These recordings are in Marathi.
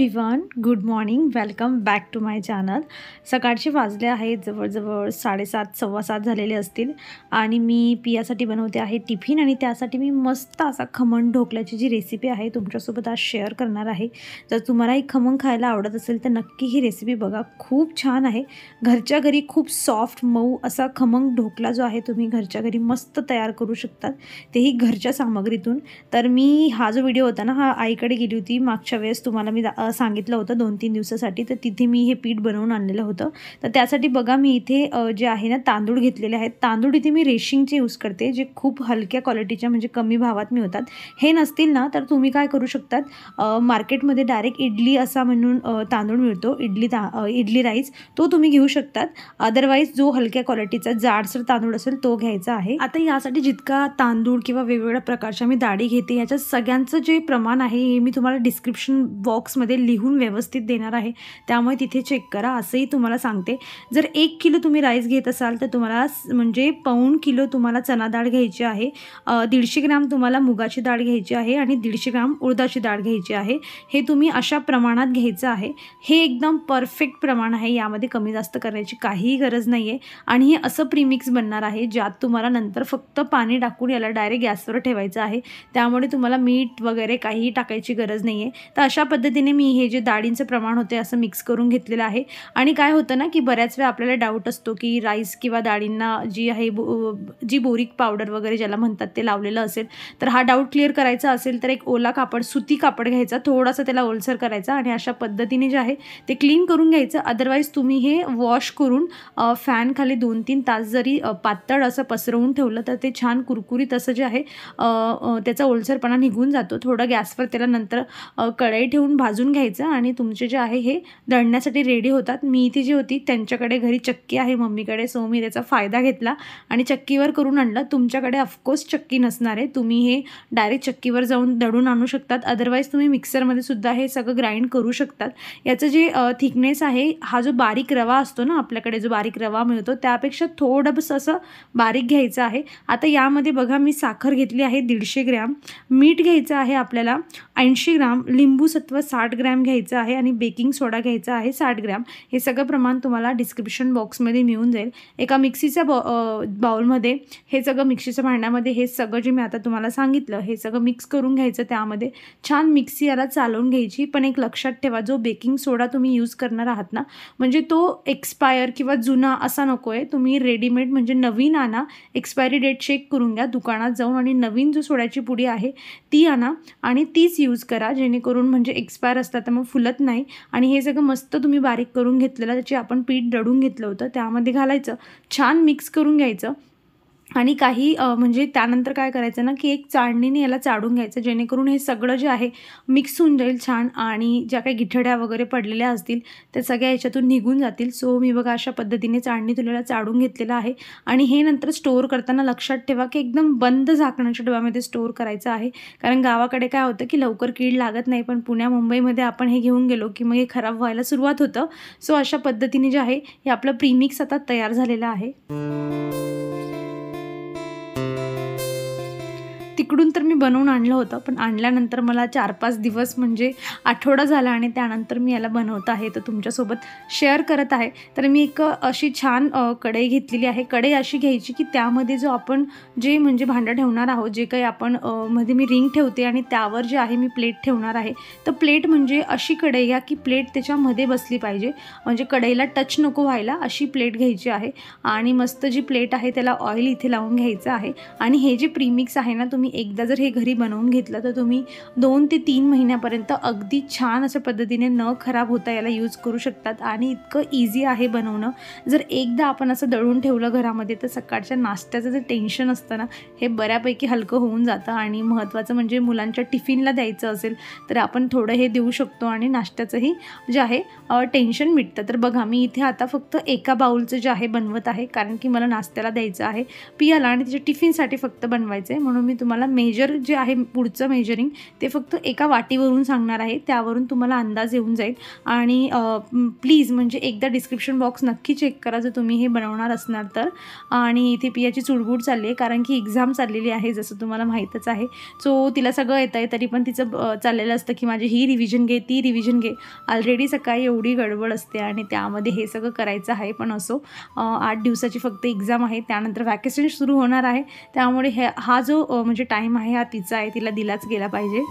everyone good morning welcome back to my channel सकाळचे वाजले आहेत जवळजवळ साडेसात सव्वा सात झालेले असतील आणि मी पियासाठी बनवते आहे टिफिन आणि त्यासाठी मी मस्त असा खमण ढोकल्याची जी रेसिपी आहे तुमच्यासोबत आज शेअर करणार आहे जर तुम्हाला ही खमण खायला आवडत असेल तर नक्की ही रेसिपी बघा खूप छान आहे घरच्या घरी खूप सॉफ्ट मऊ असा खमंग ढोकला जो आहे तुम्ही घरच्या घरी मस्त तयार करू शकतात तेही घरच्या सामग्रीतून तर मी हा जो व्हिडिओ होता ना हा आईकडे गेली होती मागच्या वेळेस तुम्हाला मी सांगितलं होतं दोन तीन दिवसासाठी तर तिथे मी हे पीठ बनवून आणलेलं होतं तर त्यासाठी बघा मी इथे जे आहे ना तांदूळ घेतलेले आहेत तांदूळ इथे मी रेशिंगचे यूज करते जे खूप हलक्या क्वालिटीच्या म्हणजे कमी भावात मिळतात हे नसतील ना तर तुम्ही काय करू शकतात मार्केटमध्ये डायरेक्ट इडली असा म्हणून तांदूळ मिळतो इडली इडली राईस तो तुम्ही घेऊ शकतात अदरवाईज जो हलक्या क्वालिटीचा जाडसर तांदूळ असेल तो घ्यायचा आहे आता यासाठी जितका तांदूळ किंवा वेगवेगळ्या प्रकारच्या मी दाढी घेते याच्या सगळ्यांचं जे प्रमाण आहे हे मी तुम्हाला डिस्क्रिप्शन बॉक्समध्ये लिहून व्यवस्थित देणार आहे त्यामुळे तिथे चेक करा असंही तुम्हाला सांगते जर एक किलो तुम्ही राईस घेत असाल तर तुम्हाला म्हणजे पाऊण किलो तुम्हाला चना डाळ घ्यायची आहे दीडशे ग्राम तुम्हाला मुगाची डाळ घ्यायची आहे आणि दीडशे ग्रॅम उडदाची डाळ घ्यायची आहे हे तुम्ही अशा प्रमाणात घ्यायचं आहे हे एकदम परफेक्ट प्रमाण आहे यामध्ये कमी जास्त करायची काहीही गरज नाही आहे आणि हे असं प्रीमिक्स बनणार आहे ज्यात तुम्हाला नंतर फक्त पाणी टाकून याला डायरेक्ट गॅसवर ठेवायचं आहे त्यामुळे तुम्हाला मीठ वगैरे काहीही टाकायची गरज नाही आहे तर अशा पद्धतीने मी मी हे जे डाळींचं प्रमाण होते असं मिक्स करून घेतलेलं आहे आणि काय होतं ना की बऱ्याच वेळा आपल्याला डाऊट असतो की राईस किंवा डाळींना जी आहे बो जी बोरिक पावडर वगैरे ज्याला म्हणतात ते लावलेलं असेल तर हा डाऊट क्लिअर करायचा असेल तर एक ओला कापड सुती कापड घ्यायचा थोडासा त्याला ओलसर करायचा आणि अशा पद्धतीने जे आहे ते क्लीन करून घ्यायचं अदरवाईज तुम्ही हे वॉश करून फॅन खाली दोन तीन तास जरी पातळ असं पसरवून ठेवलं तर ते छान कुरकुरीत असं जे आहे त्याचा ओलसरपणा निघून जातो थोडं गॅसवर त्याला नंतर कढई ठेवून भाजून घ्यायचं आणि तुमचे जे आहे हे दळण्यासाठी रेडी होतात मी इथे जी होती त्यांच्याकडे घरी चक्की आहे मम्मीकडे सो मी त्याचा फायदा घेतला आणि चक्कीवर करून आणलं तुमच्याकडे ऑफकोर्स चक्की नसणार आहे तुम्ही हे डायरेक्ट चक्कीवर जाऊन दडून आणू शकतात अदरवाईज तुम्ही मिक्सरमध्ये सुद्धा हे सगळं ग्राइंड करू शकतात याचं जे थिकनेस आहे हा जो बारीक रवा असतो ना आपल्याकडे जो बारीक रवा मिळतो त्यापेक्षा थोडंसं असं बारीक घ्यायचं आहे आता यामध्ये बघा मी साखर घेतली आहे दीडशे ग्रॅम मीठ घ्यायचं आहे आपल्याला ऐंशी ग्राम लिंबू सत्व साठ ग्रॅम ग्रॅम घ्यायचं आहे आणि बेकिंग सोडा घ्यायचा आहे साठ ग्रॅम हे सगळं प्रमाण तुम्हाला डिस्क्रिप्शन बॉक्समध्ये मिळून जाईल एका मिक्सीच्या बॉ बाऊलमध्ये हे सगळं मिक्सीच्या भांड्यामध्ये हे सगळं जे मी आता तुम्हाला सांगितलं हे सगळं मिक्स करून घ्यायचं त्यामध्ये छान मिक्सी याला चालवून घ्यायची पण एक लक्षात ठेवा जो बेकिंग सोडा तुम्ही यूज करणार आहात ना म्हणजे तो एक्सपायर किंवा जुना असा नको आहे तुम्ही रेडीमेड म्हणजे नवीन आणा एक्सपायरी डेट चेक करून घ्या दुकानात जाऊन आणि नवीन जो सोड्याची पुडी आहे ती आणा आणि तीच यूज करा जेणेकरून म्हणजे एक्सपायर असतात असतात मग फुलत नाही आणि हे सगळं मस्त तुम्ही बारीक करून घेतलेलं त्याची आपण पीठ दडून घेतलं होतं त्यामध्ये घालायचं छान मिक्स करून घ्यायचं आणि काही म्हणजे त्यानंतर काय करायचं ना की एक चाळणीने याला चाडून घ्यायचं जेणेकरून हे सगळं जे आहे मिक्स होऊन जाईल छान आणि ज्या काही गिठड्या वगैरे पडलेल्या असतील त्या सगळ्या याच्यातून निघून जातील सो मी बघा अशा पद्धतीने चाळणी तुला चाडून घेतलेलं आहे आणि हे नंतर स्टोअर करताना लक्षात ठेवा की एकदम बंद झाकण्याच्या डब्यामध्ये स्टोअर करायचं आहे कारण गावाकडे काय होतं की लवकर कीड लागत नाही पण पुण्या मुंबईमध्ये आपण हे घेऊन गेलो की मग हे खराब व्हायला सुरुवात होतं सो अशा पद्धतीने जे आहे हे आपलं प्रीमिक्स आता तयार झालेलं आहे इकडून तर मी बनवून आणलं होतं पण आणल्यानंतर मला चार पाच दिवस म्हणजे आठवडा झाला आणि त्यानंतर मी याला बनवत आहे तर तुमच्यासोबत शेअर करत आहे तर मी एक अशी छान कढई घेतलेली आहे कढई अशी घ्यायची की त्यामध्ये जो आपण जे म्हणजे भांडं ठेवणार आहोत जे काही आपण मध्ये मी रिंग ठेवते आणि त्यावर जे आहे मी प्लेट ठेवणार आहे तर प्लेट म्हणजे अशी कढई घ्या की प्लेट त्याच्यामध्ये बसली पाहिजे म्हणजे कढईला टच नको व्हायला अशी प्लेट घ्यायची आहे आणि मस्त जी प्लेट आहे त्याला ऑइल इथे लावून घ्यायचं आहे आणि हे जे प्रीमिक्स आहे ना तुम्ही एकदा जर हे घरी बनवून घेतलं तर तुम्ही दोन ते तीन महिन्यापर्यंत अगदी छान अशा पद्धतीने न खराब होता याला यूज करू शकतात आणि इतकं इझी आहे बनवणं जर एकदा आपण असं दळून ठेवलं घरामध्ये तर सकाळच्या नाश्त्याचं जे टेन्शन असतं ना हे बऱ्यापैकी हलकं होऊन जातं आणि महत्त्वाचं म्हणजे मुलांच्या टिफिनला द्यायचं असेल तर आपण थोडं हे देऊ शकतो आणि नाश्त्याचंही जे आहे टेन्शन मिटतं तर बघा मी इथे आता फक्त एका बाऊलचं जे आहे बनवत आहे कारण की मला नाश्त्याला द्यायचं आहे पियाला आणि तिच्या टिफिनसाठी फक्त बनवायचं आहे म्हणून मी तुम्हाला मेजर जे आहे पुढचं मेजरिंग ते फक्त एका वाटीवरून सांगणार आहे त्यावरून तुम्हाला अंदाज येऊन जाईल आणि प्लीज म्हणजे एकदा डिस्क्रिप्शन बॉक्स नक्की चेक करा जर तुम्ही हे बनवणार असणार तर आणि इथे पियाची चुडबुड चालली आहे कारण की एक्झाम चाललेली आहे जसं तुम्हाला माहीतच आहे सो तिला सगळं येतं आहे तरी पण तिचं चाललेलं असतं की माझी ही रिव्हिजन घे ती रिव्हिजन घे ऑलरेडी सकाळी एवढी गडबड असते आणि त्यामध्ये हे सगळं करायचं आहे पण असो आठ दिवसाची फक्त एक्झाम आहे त्यानंतर वॅकेशन सुरू होणार आहे त्यामुळे हे हा जो म्हणजे टाइम आहे हा तिचा आहे तिला दिलाच गेला पाहिजे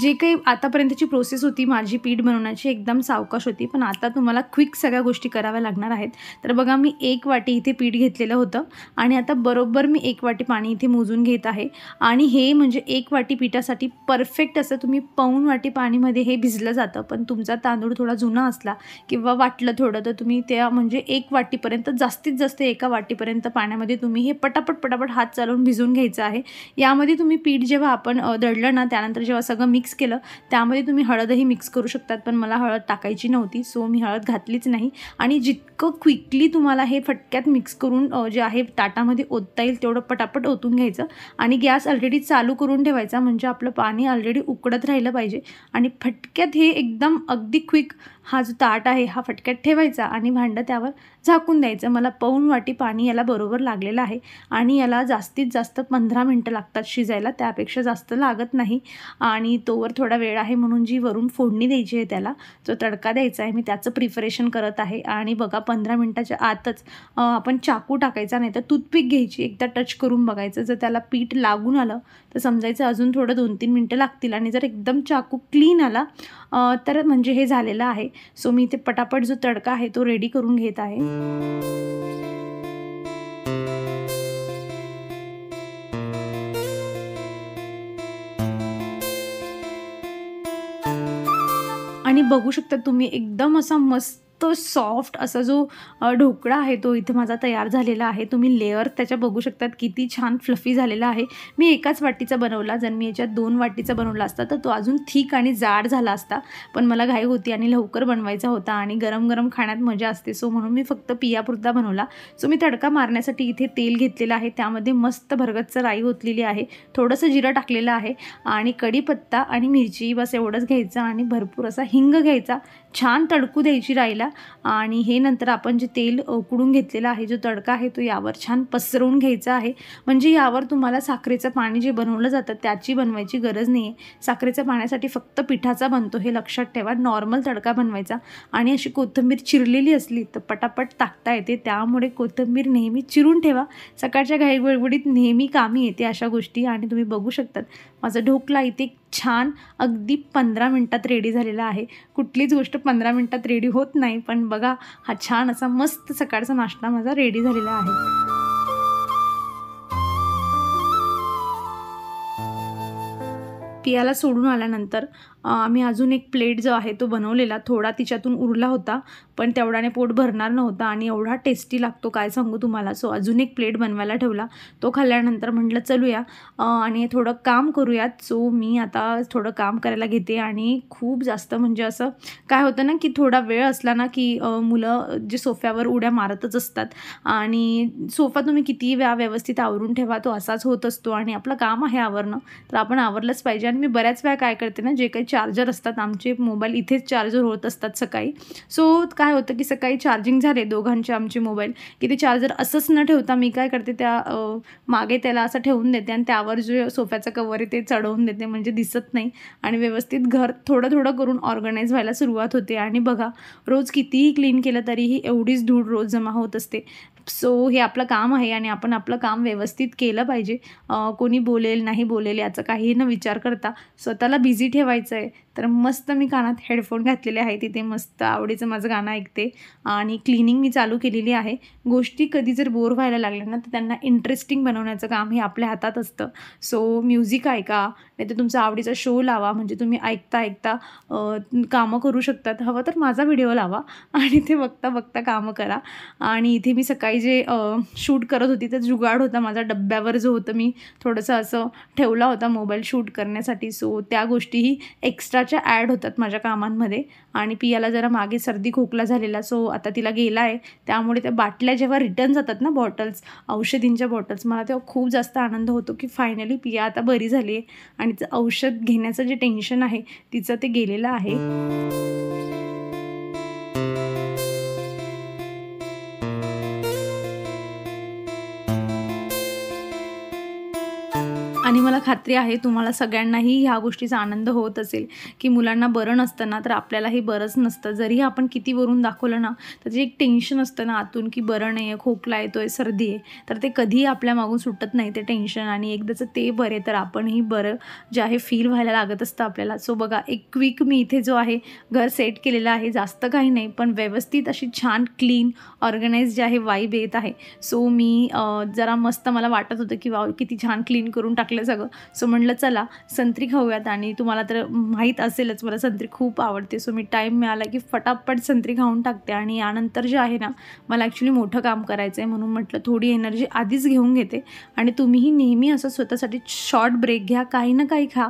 जे काही आतापर्यंतची प्रोसेस होती माझी पीठ बनवण्याची एकदम सावकाश होती पण आता तुम्हाला क्विक सगळ्या गोष्टी कराव्या लागणार आहेत तर बघा मी एक वाटी इथे पीठ घेतलेलं होतं आणि आता बरोबर मी एक वाटी पाणी इथे मोजून घेत आहे आणि हे म्हणजे एक वाटी पिठासाठी परफेक्ट असं तुम्ही पाऊन वाटी पाणीमध्ये हे भिजलं जातं पण तुमचा तांदूळ थोडा जुना असला किंवा वाटलं थोडं तर तुम्ही त्या म्हणजे एक वाटीपर्यंत जास्तीत जास्त एका वाटीपर्यंत पाण्यामध्ये तुम्ही हे पटापट पटापट हात चालवून भिजून घ्यायचं आहे यामध्ये तुम्ही पीठ जेव्हा आपण दळलं ना त्यानंतर जेव्हा सगळं मिक्स मिक्स केलं त्यामध्ये तुम्ही हळदही मिक्स करू शकतात पण मला हळद टाकायची नव्हती सो मी हळद घातलीच नाही आणि जितकं क्विकली तुम्हाला हे फटक्यात मिक्स करून जे आहे ताटामध्ये ओतता येईल तेवढं पटापट ओतून घ्यायचं आणि गॅस ऑलरेडी चालू करून ठेवायचा म्हणजे आपलं पाणी ऑलरेडी उकडत राहिलं पाहिजे आणि फटक्यात हे एकदम अगदी क्विक हा जो ताट आहे हा फटक्यात ठेवायचा आणि भांडं त्यावर झाकून द्यायचं मला पौन वाटी पाणी याला बरोबर लागलेलं आहे आणि याला जास्तीत जास्त पंधरा मिनटं लागतात शिजायला त्यापेक्षा जास्त लागत नाही आणि तोवर थोडा वेळ आहे म्हणून जी वरून फोडणी द्यायची आहे त्याला जो तडका द्यायचा आहे मी त्याचं प्रिपरेशन करत आहे आणि बघा पंधरा मिनटाच्या आतच आपण चाकू टाकायचा नाही तर टूथपिक घ्यायची एकदा टच करून बघायचं जर त्याला पीठ लागून आलं तर समजायचं अजून थोडं दोन तीन मिनटं लागतील आणि जर एकदम चाकू क्लीन आला तर म्हणजे हे झालेलं आहे सो मी इथे पटापट जो तडका आहे तो रेडी करून घेत आहे आणि बघू शकता तुम्ही एकदम असा मस्त तो सॉफ्ट असा जो ढोकळा आहे तो इथे माझा तयार झालेला आहे तुम्ही लेअर त्याच्या बघू शकतात किती छान फ्लफी झालेला आहे मी एकाच वाटीचा बनवला जर मी याच्यात दोन वाटीचा बनवला असता तर तो अजून थिक आणि जाड झाला असता पण मला घाई होती आणि लवकर बनवायचा होता आणि गरम गरम खाण्यात मजा असते सो म्हणून मी फक्त पियापुरता बनवला सो मी तडका मारण्यासाठी इथे तेल घेतलेलं आहे त्यामध्ये मस्त भरगतचं राई होतलेली आहे थोडंसं जिरं टाकलेलं आहे आणि कढीपत्ता आणि मिरची बस एवढंच घ्यायचं आणि भरपूर असा हिंग घ्यायचा छान तडकू द्यायची राईला आणि हे नंतर आपण जे तेल उकडून घेतलेलं आहे जो तडका आहे तो यावर छान पसरवून घ्यायचा आहे म्हणजे यावर तुम्हाला साखरेचं पाणी जे बनवलं जातं त्याची बनवायची गरज नाही आहे साखरेच्या पाण्यासाठी फक्त पिठाचा बनतो हे लक्षात ठेवा नॉर्मल तडका बनवायचा आणि अशी कोथिंबीर चिरलेली असली तर पटापट ताकता येते त्यामुळे कोथिंबीर नेहमी चिरून ठेवा सकाळच्या घाई नेहमी कामी येते अशा गोष्टी आणि तुम्ही बघू शकतात माझा ढोकला इथे छान अगदी पंधरा मिनटात रेडी झालेला आहे कुठलीच गोष्ट पंधरा मिनटात रेडी होत नाही पण बघा हा छान असा मस्त सकाळचा नाश्ता माझा रेडी झालेला आहे पियाला सोडून आल्यानंतर आम्ही अजून एक प्लेट जो आहे तो बनवलेला थोडा तिच्यातून उरला होता पण तेवढ्याने पोट भरणार नव्हता आणि एवढा टेस्टी लागतो काय सांगू तुम्हाला सो अजून एक प्लेट बनवायला ठेवला तो खाल्ल्यानंतर म्हटलं चलूया आणि थोडं काम करूयात सो मी आता थोडं काम करायला घेते आणि खूप जास्त म्हणजे असं काय होतं ना की थोडा वेळ असला ना की मुलं जे सोफ्यावर उड्या मारतच असतात आणि सोफा तुम्ही किती वेळा व्यवस्थित आवरून ठेवा तो असाच होत असतो आणि आपलं काम आहे आवरणं तर आपण आवरलंच पाहिजे आणि मी बऱ्याच वेळा काय करते ना जे काही चार्जर असतात आमचे मोबाईल इथेच चार्जर होत असतात सकाळी सो काय होतं की सकाळी चार्जिंग झाले दोघांचे आमचे मोबाईल की ते चार्जर असंच न ठेवता मी काय करते त्या मागे त्याला असं ठेवून देते आणि त्यावर जे सोफ्याचं कवर आहे ते चढवून देते म्हणजे दिसत नाही आणि व्यवस्थित घर थोडं थोडं करून ऑर्गनाईज व्हायला सुरुवात होते आणि बघा रोज कितीही क्लीन केलं तरीही एवढीच धूळ रोज जमा होत असते सो हे आपलं काम आहे आणि आपण आपलं काम व्यवस्थित केलं पाहिजे कोणी बोलेल नाही बोलेल याचा काही न विचार करता स्वतःला बिझी ठेवायचं आहे तर मस्त मी कानात हेडफोन घातलेले आहे तिथे मस्त आवडीचं माझं गाणं ऐकते आणि क्लिनिंग मी चालू केलेली आहे गोष्टी कधी जर बोर व्हायला लागल्या ना तर त्यांना इंटरेस्टिंग बनवण्याचं काम हे आपल्या हातात असतं सो म्युझिक ऐका नाही तर तुमचा आवडीचा शो लावा म्हणजे तुम्ही ऐकता ऐकता कामं करू शकतात हवं तर माझा व्हिडिओ लावा आणि ते बघता बघता कामं करा आणि इथे मी सकाळी जे शूट करत होती तर जुगाड होता माझा डब्यावर जो होतं मी थोडंसं असं ठेवला होता मोबाईल शूट करण्यासाठी सो त्या गोष्टीही एक्स्ट्रा प्रकारच्या ॲड होतात माझ्या कामांमध्ये आणि पियाला जरा मागे सर्दी खोकला झालेला सो आता तिला गेला आहे त्यामुळे त्या बाटल्या जेव्हा रिटर्न जातात ना बॉटल्स औषधींच्या बॉटल्स मला तेव्हा खूप जास्त आनंद होतो की फायनली पिया आता बरी झाली आहे आणि औषध घेण्याचं जे टेन्शन आहे तिचं ते गेलेलं आहे खात्री आहे तुम्हाला सगळ्यांनाही ह्या गोष्टीचा आनंद होत असेल की मुलांना बरं नसतं ना तर आपल्यालाही बरंच नसतं जरी आपण किती वरून दाखवलं ना तर एक टेन्शन असतं ना आतून की बरं नाही आहे खोकला येतो आहे सर्दी आहे तर ते कधीही आपल्या मागून सुटत नाही ते टेन्शन आणि एकदाचं ते बरे तर आपणही बरं जे आहे फील व्हायला लागत असतं आपल्याला सो बघा एक क्विक मी इथे जो आहे घर सेट केलेलं आहे जास्त काही नाही पण व्यवस्थित अशी छान क्लीन ऑर्गनाईज जे आहे वाईब येत आहे सो मी जरा मस्त मला वाटत होतं की वा किती छान क्लीन करून टाकलं सगळं सो म्हटलं चला संत्री खाऊयात आणि तुम्हाला तर माहीत असेलच मला संत्री खूप आवडते सो मी टाईम मिळाला की फटाफट संत्री खाऊन टाकते आणि यानंतर जे आहे ना मला ॲक्च्युली मोठं काम करायचं आहे म्हणून म्हटलं थोडी एनर्जी आधीच घेऊन घेते आणि तुम्हीही नेहमी असं स्वतःसाठी शॉर्ट ब्रेक घ्या काही ना काही खा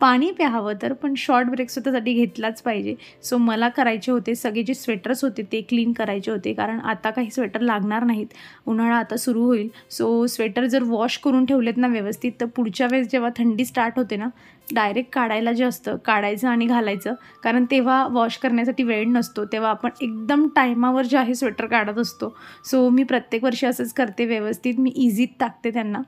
पाणी प्यावं तर पण शॉर्ट ब्रेक स्वतःसाठी घेतलाच पाहिजे सो मला करायचे होते सगळे जे स्वेटर्स होते ते क्लीन करायचे होते कारण आता काही स्वेटर लागणार नाहीत उन्हाळा आता सुरू होईल सो स्वेटर जर वॉश करून ठेवलेत ना व्यवस्थित तर पुढच्या वेळेस जेव्हा थंडी स्टार्ट होते ना डायरेक्ट काढायला जे असतं काढायचं आणि घालायचं कारण तेव्हा वॉश करण्यासाठी वेळ नसतो तेव्हा आपण एकदम टायमावर जे आहे स्वेटर काढत असतो सो मी प्रत्येक वर्षी असंच करते व्यवस्थित मी इझीत टाकते त्यांना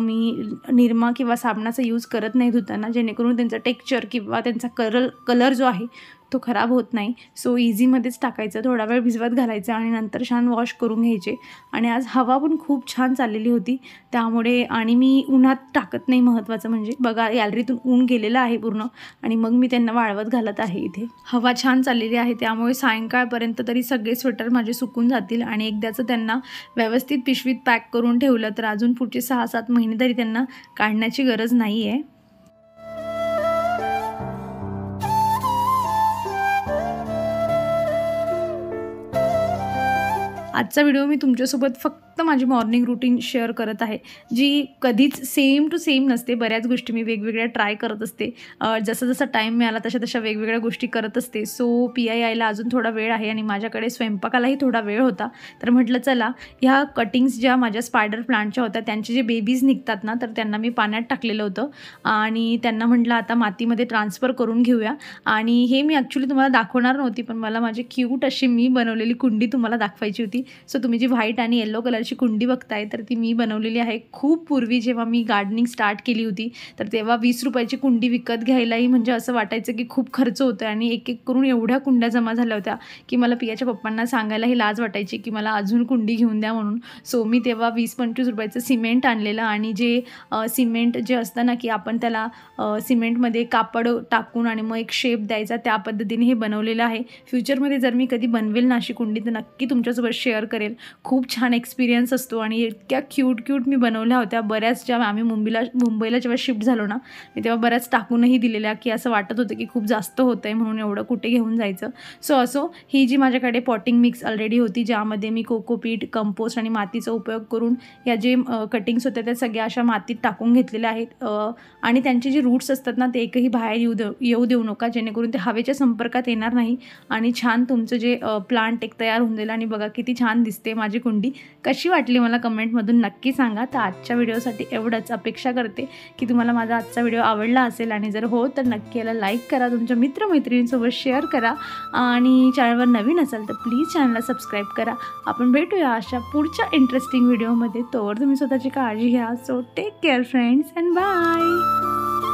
मी निरमा किंवा साबणाचा यूज करत नाही धुताना जेणेकरून त्यांचा टेक्चर किंवा त्यांचा करल कलर जो आहे तो खराब होत नाही सो इझीमध्येच टाकायचं थोडा वेळ भिजवत घालायचं आणि नंतर छान वॉश करून घ्यायचे आणि आज हवा पण खूप छान चाललेली होती त्यामुळे आणि मी उन्हात टाकत नाही महत्त्वाचं म्हणजे बघा गॅलरीतून ऊन गेलेलं आहे पूर्ण आणि मग मी त्यांना वाळवत घालत आहे इथे हवा छान चाललेली आहे त्यामुळे सायंकाळपर्यंत तरी सगळे स्वेटर माझे सुकून जातील आणि एकदाचं त्यांना व्यवस्थित पिशवीत पॅक करून ठेवलं तर अजून पुढचे सहा सात महिने तरी त्यांना काढण्याची गरज नाही आहे आजचा व्हिडिओ मी तुमच्यासोबत फक्त फक्त माझी मॉर्निंग रुटीन शेअर करत आहे जी कधीच सेम टू सेम नसते बऱ्याच गोष्टी मी वेगवेगळ्या ट्राय करत असते जसं जसं टाईम मिळाला तशा तशा वेगवेगळ्या गोष्टी करत असते सो पी आय आयला अजून थोडा वेळ आहे आणि माझ्याकडे स्वयंपाकालाही थोडा वेळ होता तर म्हटलं चला ह्या कटिंग्स ज्या माझ्या स्पायडर प्लांटच्या होत्या त्यांचे जे बेबीज निघतात ना तर त्यांना मी पाण्यात टाकलेलं होतं आणि त्यांना म्हटलं आता मातीमध्ये ट्रान्सफर करून घेऊया आणि हे मी ॲक्च्युली तुम्हाला दाखवणार नव्हती पण मला माझी क्यूट अशी मी बनवलेली कुंडी तुम्हाला दाखवायची होती सो तुम्ही जी व्हाईट आणि येलो कलर अशी कुंडी बघताय तर ती मी बनवलेली आहे खूप पूर्वी जेव्हा मी गार्डनिंग स्टार्ट केली होती तर तेव्हा वीस रुपयाची कुंडी विकत घ्यायलाही म्हणजे असं वाटायचं की खूप खर्च होतो आणि एक एक करून एवढ्या कुंड्या जमा झाल्या होत्या की मला पियाच्या पप्पांना सांगायलाही लाज वाटायची की मला अजून कुंडी घेऊन द्या म्हणून सो मी तेव्हा वीस पंचवीस रुपयाचं सिमेंट आणलेलं आणि जे सिमेंट जे असतं ना की आपण त्याला सिमेंटमध्ये कापड टाकून आणि मग एक शेप द्यायचा त्या पद्धतीने हे बनवलेलं आहे फ्युचरमध्ये जर मी कधी बनवेल ना अशी कुंडी तर नक्की तुमच्यासोबत शेअर करेल खूप छान एक्सपिरियन्स एक्सपिरियन्स असतो आणि इतक्या क्यूट क्यूट मी बनवल्या होत्या बऱ्याच ज्या आम्ही मुंबईला मुंबईला जेव्हा शिफ्ट झालो ना मी तेव्हा बऱ्याच टाकूनही दिलेल्या की असं वाटत होतं की खूप जास्त होतंय आहे म्हणून एवढं कुठे घेऊन जायचं सो असो ही जी माझ्याकडे पॉटिंग मिक्स ऑलरेडी होती ज्यामध्ये मी कोकोपीट कंपोस्ट आणि मातीचा उपयोग करून या जे कटिंग्स होत्या त्या सगळ्या अशा मातीत टाकून घेतलेल्या आहेत आणि त्यांचे जे रूट्स असतात ना ते एकही बाहेर येऊ देऊ येऊ देऊ नका जेणेकरून ते हवेच्या संपर्कात येणार नाही आणि छान तुमचं जे प्लांट एक तयार होऊन जाईल आणि बघा किती छान दिसते माझी कुंडी कशी कशी वाटली मला कमेंटमधून नक्की सांगा तर आजच्या व्हिडिओसाठी एवढंच अपेक्षा करते की तुम्हाला माझा आजचा व्हिडिओ आवडला असेल आणि जर हो तर नक्की याला लाईक करा तुमच्या मित्रमैत्रिणींसोबत शेअर करा आणि चॅनलवर नवीन असाल तर प्लीज चॅनलला सबस्क्राईब करा आपण भेटूया अशा पुढच्या इंटरेस्टिंग व्हिडिओमध्ये तोवर तुम्ही स्वतःची काळजी घ्या so take care friends and bye